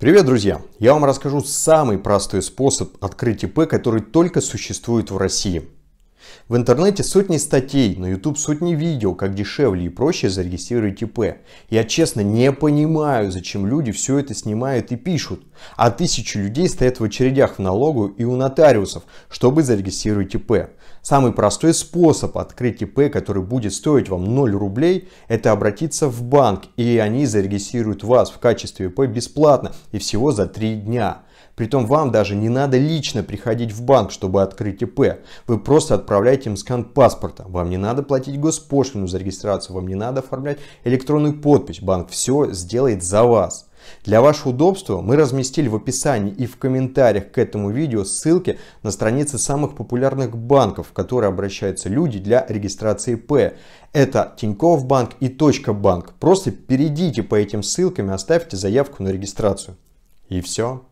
Привет, друзья! Я вам расскажу самый простой способ открыть ИП, который только существует в России – в интернете сотни статей, на YouTube сотни видео, как дешевле и проще зарегистрировать ИП. Я честно не понимаю, зачем люди все это снимают и пишут. А тысячи людей стоят в очередях в налогу и у нотариусов, чтобы зарегистрировать ИП. Самый простой способ открыть ИП, который будет стоить вам 0 рублей, это обратиться в банк, и они зарегистрируют вас в качестве ИП бесплатно и всего за 3 дня. Притом вам даже не надо лично приходить в банк, чтобы открыть ИП. Вы просто отправляете им скан паспорта. Вам не надо платить госпошлину за регистрацию, вам не надо оформлять электронную подпись. Банк все сделает за вас. Для вашего удобства мы разместили в описании и в комментариях к этому видео ссылки на страницы самых популярных банков, в которые обращаются люди для регистрации П. Это Тинькофф банк и Точка банк. Просто перейдите по этим ссылкам и оставьте заявку на регистрацию. И все.